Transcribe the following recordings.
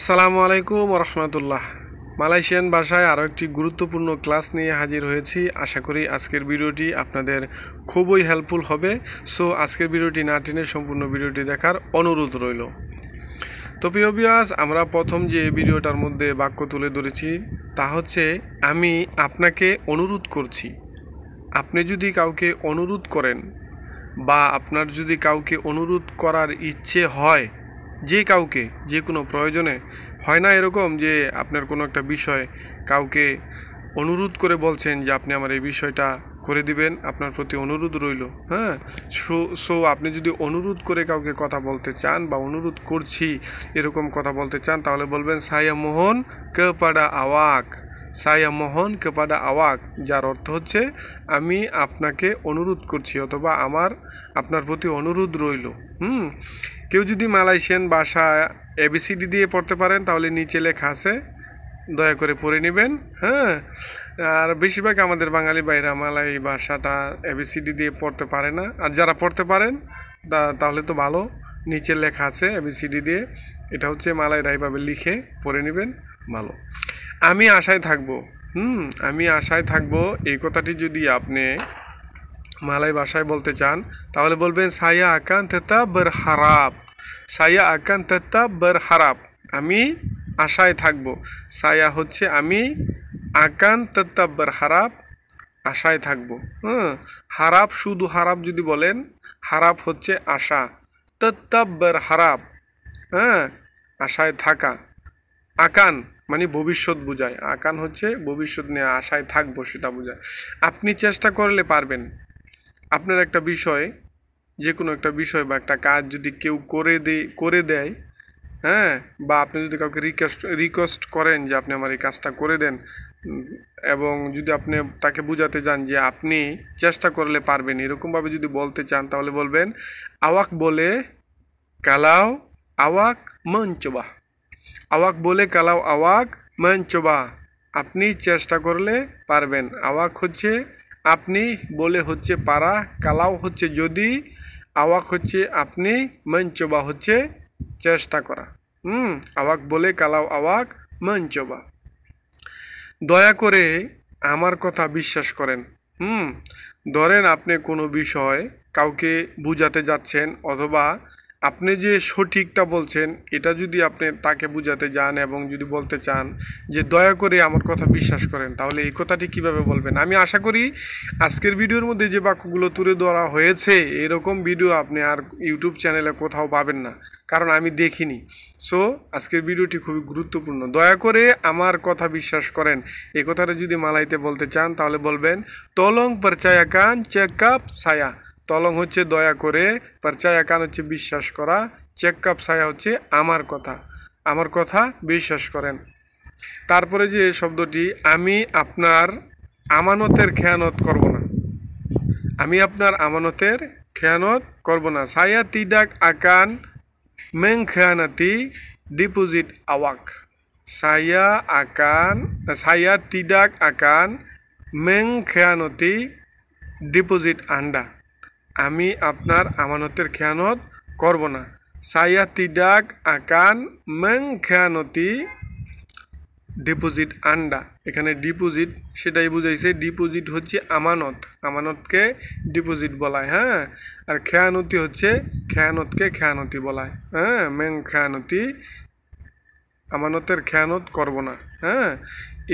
আসসালামু আলাইকুম রহমতুল্লাহ মালয়েশিয়ান ভাষায় আরও একটি গুরুত্বপূর্ণ ক্লাস নিয়ে হাজির হয়েছি আশা করি আজকের ভিডিওটি আপনাদের খুবই হেল্পফুল হবে সো আজকের ভিডিওটি না টেনে সম্পূর্ণ ভিডিওটি দেখার অনুরোধ রইল তো প্রিয় বিয়াস আমরা প্রথম যে ভিডিওটার মধ্যে বাক্য তুলে ধরেছি তা হচ্ছে আমি আপনাকে অনুরোধ করছি আপনি যদি কাউকে অনুরোধ করেন বা আপনার যদি কাউকে অনুরোধ করার ইচ্ছে হয় যে কাউকে যে কোনো প্রয়োজনে হয় না এরকম যে আপনার কোনো একটা বিষয় কাউকে অনুরোধ করে বলছেন যে আপনি আমার এই বিষয়টা করে দিবেন আপনার প্রতি অনুরোধ রইল হ্যাঁ সো সো আপনি যদি অনুরোধ করে কাউকে কথা বলতে চান বা অনুরোধ করছি এরকম কথা বলতে চান তাহলে বলবেন সায়া মোহন কপাডা আওয়াক সায়া মোহন কপাডা আওয়াক যার অর্থ হচ্ছে আমি আপনাকে অনুরোধ করছি অথবা আমার আপনার প্রতি অনুরোধ রইল হুম কেউ যদি মালয়েশিয়ান ভাষা এবিসিডি দিয়ে পড়তে পারেন তাহলে নিচে লেখা আছে দয়া করে পড়ে নেবেন হ্যাঁ আর বেশিরভাগ আমাদের বাঙালি বাইরা মালাই ভাষাটা এবিসিডি দিয়ে পড়তে পারে না আর যারা পড়তে পারেন তাহলে তো ভালো নিচে লেখা আছে এবিসিডি দিয়ে এটা হচ্ছে মালাই রাইভাবে লিখে পড়ে নেবেন ভালো আমি আশায় থাকবো হুম আমি আশায় থাকবো এই কথাটি যদি আপনি মালাই ভাষায় বলতে চান তাহলে বলবেন সাইয়া আকান তেতা বর হারাপ সাইয়া আকান তেতা বর হারাপ আমি আশায় থাকব সায়া হচ্ছে আমি আকান তেতা হারাপ আশায় থাকব হ্যাঁ হারাপ শুধু হারাপ যদি বলেন হারাপ হচ্ছে আশা তত্তাব্বার হারাপ হ্যাঁ আশায় থাকা আকান মানে ভবিষ্যৎ বোঝায় আকান হচ্ছে ভবিষ্যৎ নিয়ে আশায় থাকবো সেটা বোঝায় আপনি চেষ্টা করলে পারবেন আপনার একটা বিষয় যে কোনো একটা বিষয় বা একটা কাজ যদি কেউ করে দে করে দেয় হ্যাঁ বা আপনি যদি কাউকে রিকোয়েস্ট রিকোয়েস্ট করেন যে আপনি আমার এই কাজটা করে দেন এবং যদি আপনি তাকে বুঝাতে যান যে আপনি চেষ্টা করলে পারবেন এরকমভাবে যদি বলতে চান তাহলে বলবেন আওয়াক বলে কালাও আওয়াক মঞ্চবা আওয়াক বলে কালাও আওয়াক মঞ্চবা আপনি চেষ্টা করলে পারবেন আওয়াক হচ্ছে আপনি বলে হচ্ছে পারা কালাও হচ্ছে যদি আওয়াক হচ্ছে আপনি মঞ্চবা হচ্ছে চেষ্টা করা হুম আওয়াক বলে কালাও আওয়াক মঞ্চবা দয়া করে আমার কথা বিশ্বাস করেন হুম ধরেন আপনি কোনো বিষয় কাউকে বুঝাতে যাচ্ছেন অথবা আপনি যে সঠিকটা বলছেন এটা যদি আপনি তাকে বুঝাতে যান এবং যদি বলতে চান যে দয়া করে আমার কথা বিশ্বাস করেন তাহলে এই কথাটি কিভাবে বলবেন আমি আশা করি আজকের ভিডিওর মধ্যে যে বাক্যগুলো তুলে ধরা হয়েছে এরকম ভিডিও আপনি আর ইউটিউব চ্যানেলে কোথাও পাবেন না কারণ আমি দেখিনি সো আজকের ভিডিওটি খুবই গুরুত্বপূর্ণ দয়া করে আমার কথা বিশ্বাস করেন এ কথাটা যদি মালাইতে বলতে চান তাহলে বলবেন তলং পরচায়া কান চেক আপ সায়া তলং হচ্ছে দয়া করে পারচা কান হচ্ছে বিশ্বাস করা চেক কাপ ছায়া হচ্ছে আমার কথা আমার কথা বিশ্বাস করেন তারপরে যে শব্দটি আমি আপনার আমানতের খেয়ানত করব না আমি আপনার আমানতের খেয়ানত করব না সায়া তিডাক আকান মেং খেয়ানাতি ডিপোজিট আওয়াক সায়া আকান সায়া তিডাক আকান মেং খেয়ানতি ডিপোজিট আন্ডা আমি আপনার আমানতের খেয়ানত করব না ডাক আকান akan খেয়ানতি ডিপোজিট আন্ডা এখানে ডিপোজিট সেটাই বুঝাইছে ডিপোজিট হচ্ছে আমানত আমানতকে ডিপোজিট বলায় হ্যাঁ আর খেয়ানতি হচ্ছে খেয়ানতকে খেয়ানতি বলায় হ্যাঁ মেং খেয়ানতি আমানতের খেয়ানত করব না হ্যাঁ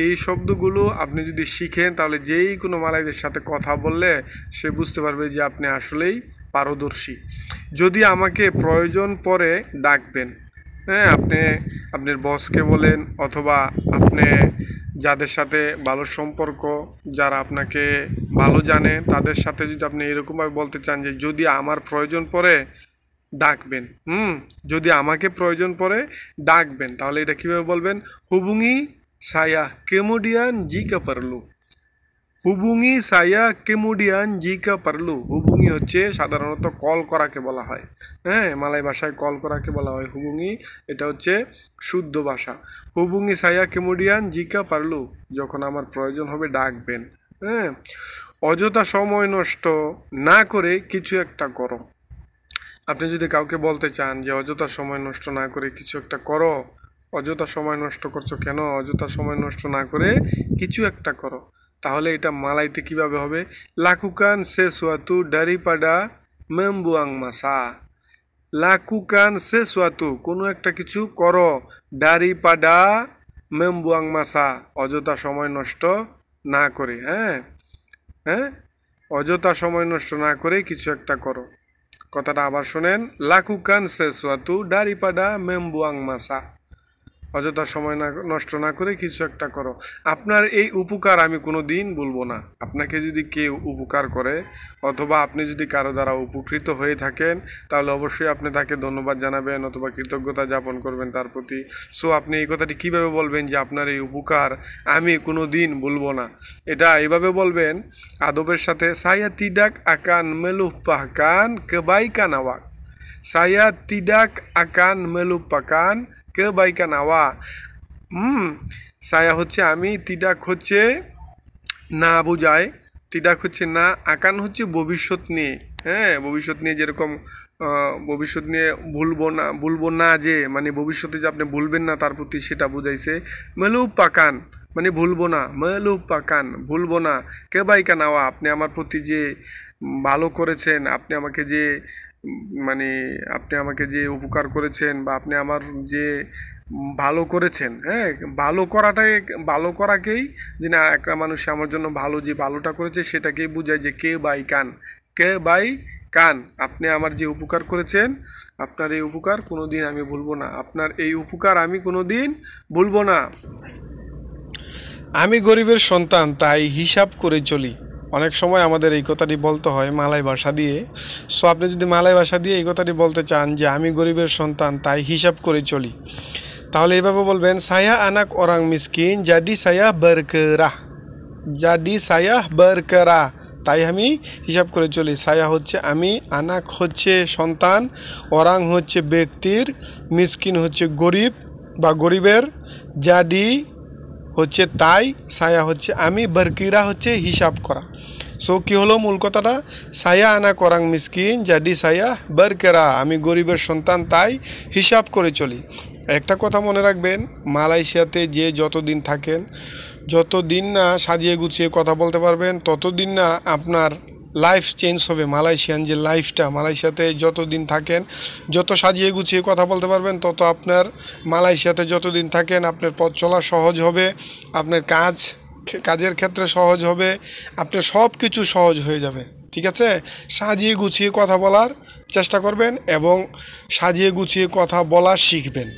এই শব্দগুলো আপনি যদি শিখেন তাহলে যেই কোনো মালাইদের সাথে কথা বললে সে বুঝতে পারবে যে আপনি আসলেই পারদর্শী যদি আমাকে প্রয়োজন পরে ডাকবেন হ্যাঁ আপনি আপনার বসকে বলেন অথবা আপনি যাদের সাথে ভালো সম্পর্ক যারা আপনাকে ভালো জানে তাদের সাথে যদি আপনি এরকমভাবে বলতে চান যে যদি আমার প্রয়োজন পরে ডাকবেন হুম যদি আমাকে প্রয়োজন পরে ডাকবেন তাহলে এটা কীভাবে বলবেন হুবুঙি saya kemudian jika perlu হুবুঙি সায়া কেমুডিয়ান জিকা পারলু হুবুঙি হচ্ছে সাধারণত কল করাকে বলা হয় হ্যাঁ মালাই ভাষায় কল করাকে বলা হয় হুবুঙি এটা হচ্ছে শুদ্ধ ভাষা হুবুঙি সায়া কেমুডিয়ান জিকা পারলু যখন আমার প্রয়োজন হবে ডাকবেন হ্যাঁ অযথা সময় নষ্ট না করে কিছু একটা করো আপনি যদি কাউকে বলতে চান যে অযথা সময় নষ্ট না করে কিছু একটা করো অযথা সময় নষ্ট করছো কেন অযথা সময় নষ্ট না করে কিছু একটা করো তাহলে এটা মালাইতে কিভাবে হবে লাখুকান সে সোয়াতু ডারিপাডা মেম্বুয়াং মাসা কান সে সোয়াতু কোনো একটা কিছু করো ডারিপাডা মেম্বুয়াং মাসা অযথা সময় নষ্ট না করে হ্যাঁ হ্যাঁ অযথা সময় নষ্ট না করে কিছু একটা করো কথাটা আবার শোনেন লাকুকান সে সোয়াতু ডারিপাডা মেম্বুয়াং মাসা অযথা সময় না নষ্ট না করে কিছু একটা করো আপনার এই উপকার আমি কোনো দিন বলবো না আপনাকে যদি কেউ উপকার করে অথবা আপনি যদি কারো দ্বারা উপকৃত হয়ে থাকেন তাহলে অবশ্যই আপনি তাকে ধন্যবাদ জানাবেন অথবা কৃতজ্ঞতা যাপন করবেন তার প্রতি সো আপনি এই কথাটি কিভাবে বলবেন যে আপনার এই উপকার আমি কোনো দিন বলবো না এটা এভাবে বলবেন আদবের সাথে সাইয়া তিডাক আকান মেলুহ পাহকান কেবাই কানাওয়াক তিডাক আকান akan melupakan ke baikan awak সায়া হচ্ছে আমি tidak হচ্ছে না বোঝায় tidak হচ্ছে না আকান হচ্ছে ভবিষ্যৎ নিয়ে হ্যাঁ ভবিষ্যৎ নিয়ে যেরকম ভবিষ্যৎ নিয়ে ভুলবো না ভুলবো না যে মানে ভবিষ্যতে যে আপনি ভুলবেন না তার প্রতি সেটা বুঝাইছে মেলু পাকান মানে ভুলবো না মেলু পাকান ভুলবো না কে বাই কানাওয়া আপনি আমার প্রতি যে ভালো করেছেন আপনি আমাকে যে মানে আপনি আমাকে যে উপকার করেছেন বা আপনি আমার যে ভালো করেছেন হ্যাঁ ভালো করাটাই ভালো করাকেই যে না একটা মানুষ আমার জন্য ভালো যে ভালোটা করেছে সেটাকেই বুঝায় যে কে বাই কান কে বাই কান আপনি আমার যে উপকার করেছেন আপনার এই উপকার কোনো দিন আমি ভুলবো না আপনার এই উপকার আমি কোনো দিন ভুলবো না আমি গরিবের সন্তান তাই হিসাব করে চলি অনেক সময় আমাদের এই কথাটি বলতে হয় মালাই ভাষা দিয়ে সো আপনি যদি মালাই ভাষা দিয়ে এই কথাটি বলতে চান যে আমি গরিবের সন্তান তাই হিসাব করে চলি তাহলে এইভাবে বলবেন সায়া আনাক অরাং মিসকিন jadi সায়া berkerah jadi সায়া বরকরা তাই আমি হিসাব করে চলি সায়া হচ্ছে আমি আনাক হচ্ছে সন্তান অরাং হচ্ছে ব্যক্তির মিসকিন হচ্ছে গরিব বা গরিবের জাডি হচ্ছে তাই সায়া হচ্ছে আমি বরকিরা হচ্ছে হিসাব করা সো কি হলো মূল কথাটা সায়া আনা করাং মিসকিন জাডি সায়া বরকেরা আমি গরিবের সন্তান তাই হিসাব করে চলি একটা কথা মনে রাখবেন মালয়েশিয়াতে যে যতদিন থাকেন যতদিন না সাজিয়ে গুছিয়ে কথা বলতে পারবেন ততদিন না আপনার লাইফ চেঞ্জ হবে মালয়েশিয়ান যে লাইফটা মালয়েশিয়াতে যতদিন থাকেন যত সাজিয়ে গুছিয়ে কথা বলতে পারবেন তত আপনার মালয়েশিয়াতে যতদিন থাকেন আপনার পথ চলা সহজ হবে আপনার কাজ কাজের ক্ষেত্রে সহজ হবে আপনার সব কিছু সহজ হয়ে যাবে ঠিক আছে সাজিয়ে গুছিয়ে কথা বলার চেষ্টা করবেন এবং সাজিয়ে গুছিয়ে কথা বলা শিখবেন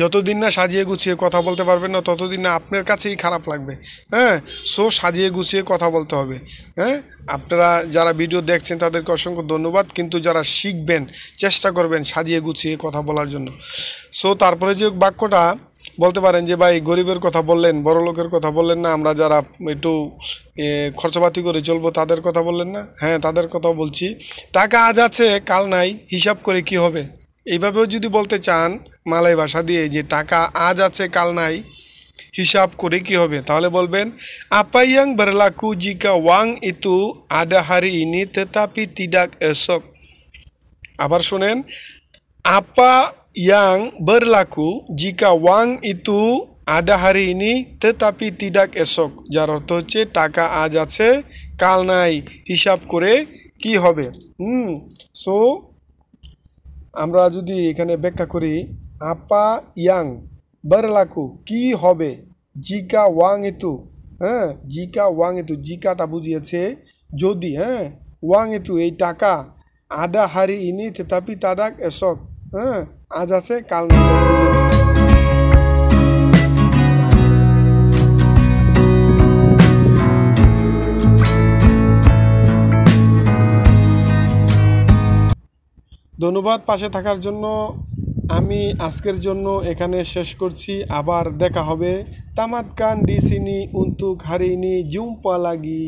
যতদিন না সাজিয়ে গুছিয়ে কথা বলতে পারবেন না ততদিন না আপনার কাছেই খারাপ লাগবে হ্যাঁ সো সাজিয়ে গুছিয়ে কথা বলতে হবে হ্যাঁ আপনারা যারা ভিডিও দেখছেন তাদেরকে অসংখ্য ধন্যবাদ কিন্তু যারা শিখবেন চেষ্টা করবেন সাজিয়ে গুছিয়ে কথা বলার জন্য সো তারপরে যে বাক্যটা বলতে পারেন যে ভাই গরিবের কথা বললেন বড় লোকের কথা বললেন না আমরা যারা একটু খরচাপাতি করে চলবো তাদের কথা বললেন না হ্যাঁ তাদের কথা বলছি টাকা আজ আছে কাল নাই হিসাব করে কি হবে এইভাবেও যদি বলতে চান মালাই ভাষা দিয়ে যে টাকা আজ আছে কাল নাই হিসাব করে কি হবে তাহলে বলবেন আপাইয়াং berlaku জিকা ওয়াং ইতু ada ইনি ini tetapi tidak আবার শোনেন আপা ইয়াং berlaku জিকা ওয়াং ইতু ada ইনি তেতাপি tetapi tidak যার অর্থ হচ্ছে টাকা আজ আছে কাল নাই হিসাব করে কি হবে হুম সো আমরা যদি এখানে ব্যাখ্যা করি আপা ইয়াং বরলাকু কি হবে জিকা ওয়াং এতু হ্যাঁ জিকা ওয়াং এতু জিকাটা বুঝিয়েছে যদি হ্যাঁ ওয়াং এতু এই টাকা আডা হারি ইনি থেতাপি তাডাক এসক হ্যাঁ আজ আছে কাল ধন্যবাদ পাশে থাকার জন্য আমি আজকের জন্য এখানে শেষ করছি আবার দেখা হবে তামাত কান ডিসিনি উন্তুক হারিনি জুম্পা লাগি